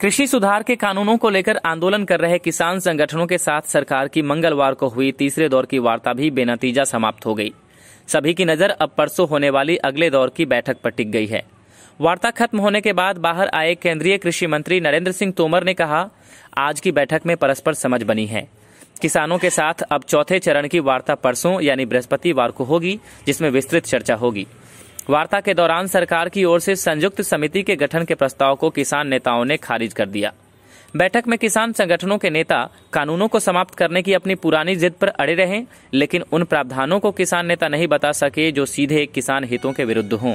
कृषि सुधार के कानूनों को लेकर आंदोलन कर रहे किसान संगठनों के साथ सरकार की मंगलवार को हुई तीसरे दौर की वार्ता भी बेनतीजा समाप्त हो गई सभी की नजर अब परसों होने वाली अगले दौर की बैठक पर टिक गई है वार्ता खत्म होने के बाद बाहर आए केंद्रीय कृषि मंत्री नरेंद्र सिंह तोमर ने कहा आज की बैठक में परस्पर समझ बनी है किसानों के साथ अब चौथे चरण की वार्ता परसों यानी बृहस्पतिवार को होगी जिसमें विस्तृत चर्चा होगी वार्ता के दौरान सरकार की ओर से संयुक्त समिति के गठन के प्रस्ताव को किसान नेताओं ने खारिज कर दिया बैठक में किसान संगठनों के नेता कानूनों को समाप्त करने की अपनी पुरानी जिद पर अड़े रहे लेकिन उन प्रावधानों को किसान नेता नहीं बता सके जो सीधे किसान हितों के विरुद्ध हों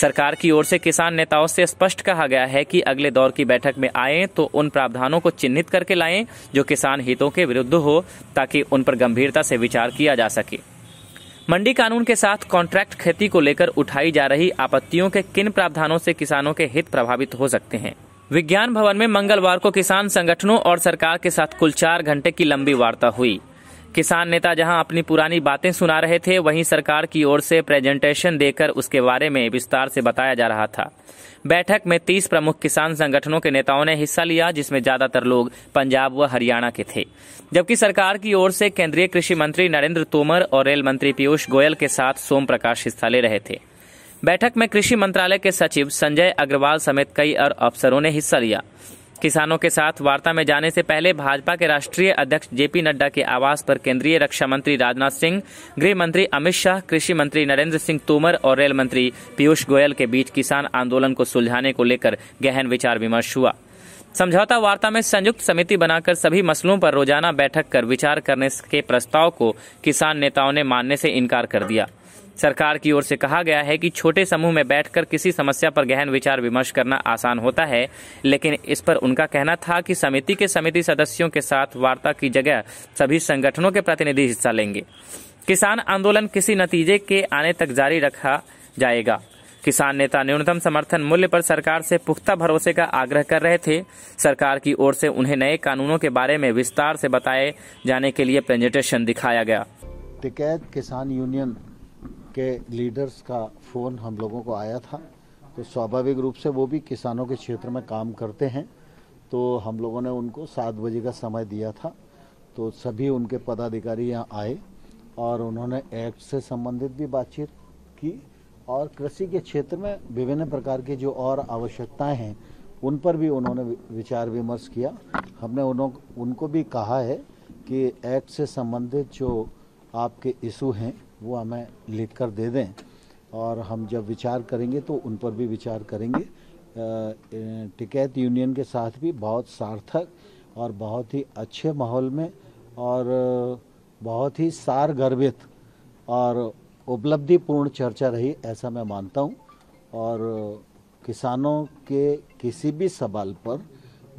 सरकार की ओर से किसान नेताओं से स्पष्ट कहा गया है कि अगले दौर की बैठक में आए तो उन प्रावधानों को चिन्हित करके लाएं जो किसान हितों के विरुद्ध हो ताकि उन पर गंभीरता से विचार किया जा सके मंडी कानून के साथ कॉन्ट्रैक्ट खेती को लेकर उठाई जा रही आपत्तियों के किन प्रावधानों से किसानों के हित प्रभावित हो सकते हैं विज्ञान भवन में मंगलवार को किसान संगठनों और सरकार के साथ कुल चार घंटे की लंबी वार्ता हुई किसान नेता जहां अपनी पुरानी बातें सुना रहे थे वहीं सरकार की ओर से प्रेजेंटेशन देकर उसके बारे में विस्तार से बताया जा रहा था बैठक में 30 प्रमुख किसान संगठनों के नेताओं ने हिस्सा लिया जिसमें ज्यादातर लोग पंजाब व हरियाणा के थे जबकि सरकार की ओर से केंद्रीय कृषि मंत्री नरेंद्र तोमर और रेल मंत्री पीयूष गोयल के साथ सोम प्रकाश हिस्सा ले रहे थे बैठक में कृषि मंत्रालय के सचिव संजय अग्रवाल समेत कई और अफसरों ने हिस्सा लिया किसानों के साथ वार्ता में जाने से पहले भाजपा के राष्ट्रीय अध्यक्ष जेपी नड्डा के आवास पर केंद्रीय रक्षा मंत्री राजनाथ सिंह गृह मंत्री अमित शाह कृषि मंत्री नरेंद्र सिंह तोमर और रेल मंत्री पीयूष गोयल के बीच किसान आंदोलन को सुलझाने को लेकर गहन विचार विमर्श हुआ समझौता वार्ता में संयुक्त समिति बनाकर सभी मसलों पर रोजाना बैठक कर विचार करने के प्रस्ताव को किसान नेताओं ने मानने से इनकार कर दिया सरकार की ओर से कहा गया है कि छोटे समूह में बैठकर किसी समस्या पर गहन विचार विमर्श करना आसान होता है लेकिन इस पर उनका कहना था कि समिति के समिति सदस्यों के साथ वार्ता की जगह सभी संगठनों के प्रतिनिधि हिस्सा लेंगे किसान आंदोलन किसी नतीजे के आने तक जारी रखा जाएगा किसान नेता न्यूनतम समर्थन मूल्य पर सरकार से पुख्ता भरोसे का आग्रह कर रहे थे सरकार की ओर से उन्हें नए कानूनों के बारे में विस्तार से बताए जाने के लिए प्रेजेंटेशन दिखाया गया टिकैत किसान यूनियन के लीडर्स का फ़ोन हम लोगों को आया था तो स्वाभाविक रूप से वो भी किसानों के क्षेत्र में काम करते हैं तो हम लोगों ने उनको सात बजे का समय दिया था तो सभी उनके पदाधिकारी यहाँ आए और उन्होंने एक्ट से संबंधित भी बातचीत की और कृषि के क्षेत्र में विभिन्न प्रकार की जो और आवश्यकताएं हैं उन पर भी उन्होंने विचार विमर्श किया हमने उन्हों उनको भी कहा है कि एक्ट से संबंधित जो आपके इशू हैं वो हमें लिख कर दे दें और हम जब विचार करेंगे तो उन पर भी विचार करेंगे टिकैत यूनियन के साथ भी बहुत सार्थक और बहुत ही अच्छे माहौल में और बहुत ही सार गर्भित और उपलब्धिपूर्ण चर्चा रही ऐसा मैं मानता हूँ और किसानों के किसी भी सवाल पर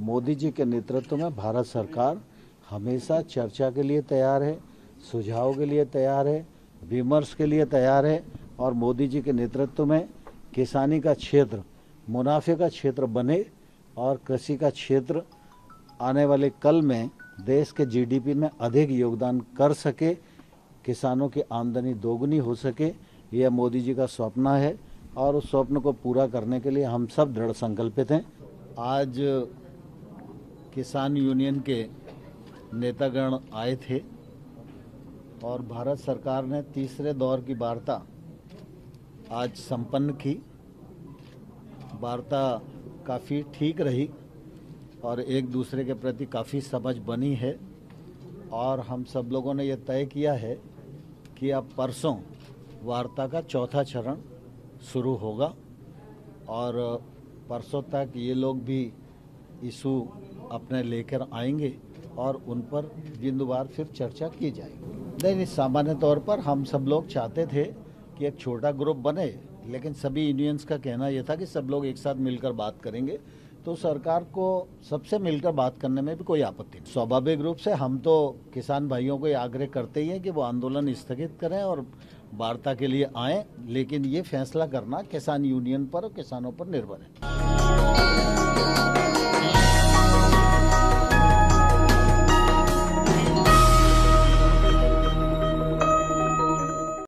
मोदी जी के नेतृत्व में भारत सरकार हमेशा चर्चा के लिए तैयार है सुझाव के लिए तैयार है विमर्श के लिए तैयार है और मोदी जी के नेतृत्व में किसानी का क्षेत्र मुनाफे का क्षेत्र बने और कृषि का क्षेत्र आने वाले कल में देश के जीडीपी में अधिक योगदान कर सके किसानों की आमदनी दोगुनी हो सके यह मोदी जी का स्वप्न है और उस स्वप्न को पूरा करने के लिए हम सब दृढ़ संकल्पित हैं आज किसान यूनियन के नेतागण आए थे और भारत सरकार ने तीसरे दौर की वार्ता आज संपन्न की वार्ता काफ़ी ठीक रही और एक दूसरे के प्रति काफ़ी समझ बनी है और हम सब लोगों ने यह तय किया है कि अब परसों वार्ता का चौथा चरण शुरू होगा और परसों तक ये लोग भी इशू अपने लेकर आएंगे और उन पर बिंदुवार फिर चर्चा की जाएगी नहीं नहीं सामान्य तौर पर हम सब लोग चाहते थे कि एक छोटा ग्रुप बने लेकिन सभी यूनियंस का कहना यह था कि सब लोग एक साथ मिलकर बात करेंगे तो सरकार को सबसे मिलकर बात करने में भी कोई आपत्ति नहीं स्वाभाविक रूप से हम तो किसान भाइयों को आग्रह करते ही हैं कि वो आंदोलन स्थगित करें और वार्ता के लिए आए लेकिन ये फैसला करना किसान यूनियन पर और किसानों पर निर्भर है